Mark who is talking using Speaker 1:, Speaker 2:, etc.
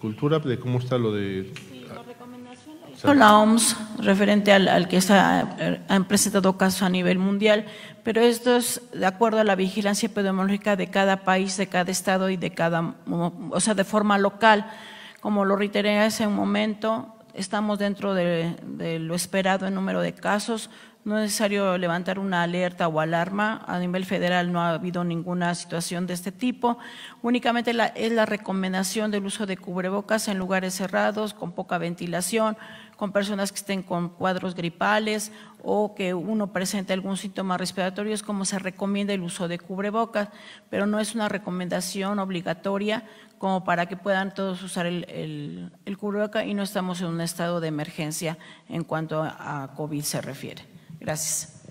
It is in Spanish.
Speaker 1: cultura de cómo está lo de sí, la, recomendación la
Speaker 2: OMS referente al, que han presentado casos a nivel mundial, pero esto es de acuerdo a la vigilancia epidemiológica de cada país, de cada estado y de cada, o sea, de forma local. Como lo reiteré hace un momento, estamos dentro de, de lo esperado en número de casos, no es necesario levantar una alerta o alarma. A nivel federal no ha habido ninguna situación de este tipo. Únicamente es la recomendación del uso de cubrebocas en lugares cerrados, con poca ventilación, con personas que estén con cuadros gripales o que uno presente algún síntoma respiratorio, es como se recomienda el uso de cubrebocas, pero no es una recomendación obligatoria como para que puedan todos usar el, el, el y no estamos en un estado de emergencia en cuanto a COVID se refiere. Gracias.